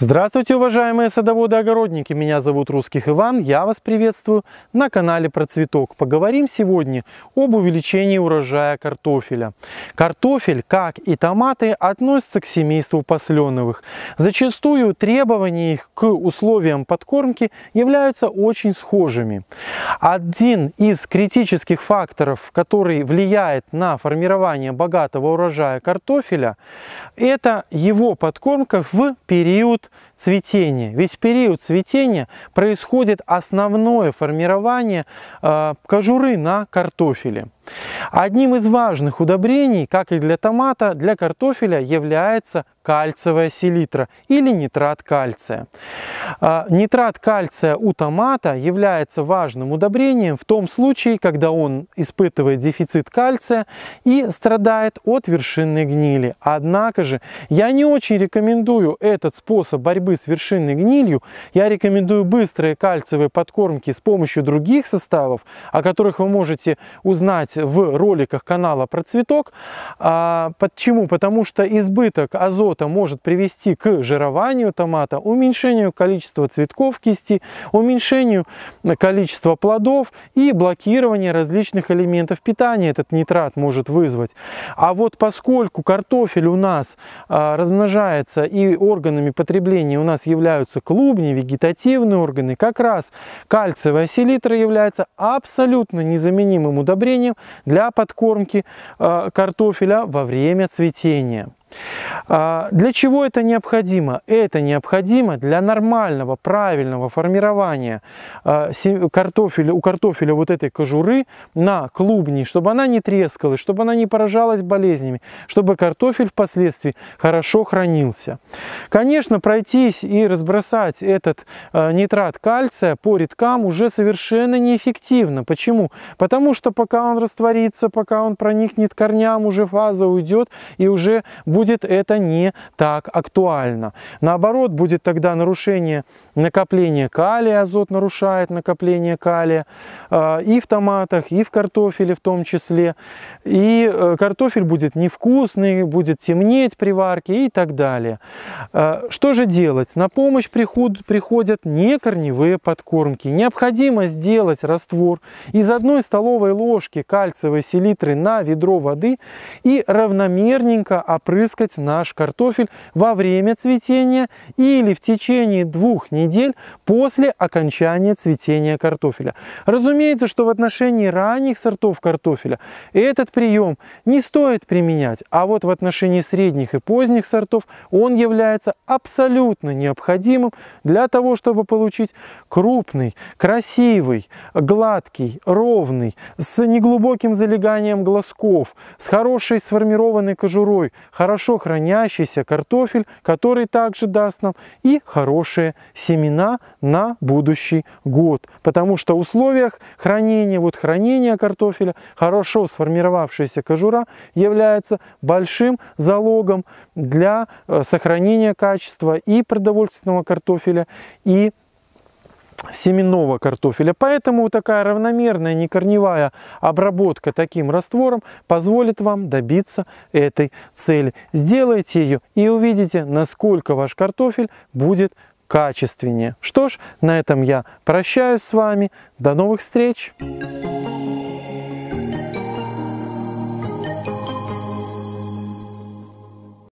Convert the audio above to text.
Здравствуйте, уважаемые садоводы-огородники! Меня зовут Русских Иван, я вас приветствую на канале про цветок. Поговорим сегодня об увеличении урожая картофеля. Картофель, как и томаты, относятся к семейству посленовых. Зачастую требования их к условиям подкормки являются очень схожими. Один из критических факторов, который влияет на формирование богатого урожая картофеля, это его подкормка в период цветения. Ведь в период цветения происходит основное формирование э, кожуры на картофеле. Одним из важных удобрений, как и для томата, для картофеля является кальциевая селитра или нитрат кальция. А, нитрат кальция у томата является важным удобрением в том случае, когда он испытывает дефицит кальция и страдает от вершинной гнили. Однако же я не очень рекомендую этот способ борьбы с вершинной гнилью. Я рекомендую быстрые кальциевые подкормки с помощью других составов, о которых вы можете узнать в роликах канала про цветок. А, почему? Потому что избыток азота может привести к жированию томата, уменьшению количества цветков кисти, уменьшению количества плодов и блокированию различных элементов питания этот нитрат может вызвать. А вот поскольку картофель у нас а, размножается и органами потребления у нас являются клубни, вегетативные органы, как раз кальциевая селитра является абсолютно незаменимым удобрением для подкормки э, картофеля во время цветения. А, для чего это необходимо? Это необходимо для нормального, правильного формирования а, картофеля, у картофеля вот этой кожуры на клубни, чтобы она не трескалась, чтобы она не поражалась болезнями, чтобы картофель впоследствии хорошо хранился. Конечно, пройтись и разбросать этот а, нитрат кальция по редкам уже совершенно неэффективно. Почему? Потому что пока он растворится, пока он проникнет корням, уже фаза уйдет и уже будет будет это не так актуально. Наоборот, будет тогда нарушение накопления калия, азот нарушает накопление калия э, и в томатах, и в картофеле в том числе. И э, картофель будет невкусный, будет темнеть при варке и так далее. Э, что же делать? На помощь приход, приходят не корневые подкормки. Необходимо сделать раствор из одной столовой ложки кальциевой селитры на ведро воды и равномерненько опрыскивать опрыскать наш картофель во время цветения или в течение двух недель после окончания цветения картофеля. Разумеется, что в отношении ранних сортов картофеля этот прием не стоит применять, а вот в отношении средних и поздних сортов он является абсолютно необходимым для того, чтобы получить крупный, красивый, гладкий, ровный, с неглубоким залеганием глазков, с хорошей сформированной кожурой, хорошо хорошо хранящийся картофель, который также даст нам и хорошие семена на будущий год. Потому что в условиях хранения, вот хранения картофеля, хорошо сформировавшаяся кожура является большим залогом для э, сохранения качества и продовольственного картофеля, и семенного картофеля. Поэтому такая равномерная некорневая обработка таким раствором позволит вам добиться этой цели. Сделайте ее и увидите, насколько ваш картофель будет качественнее. Что ж, на этом я прощаюсь с вами. До новых встреч!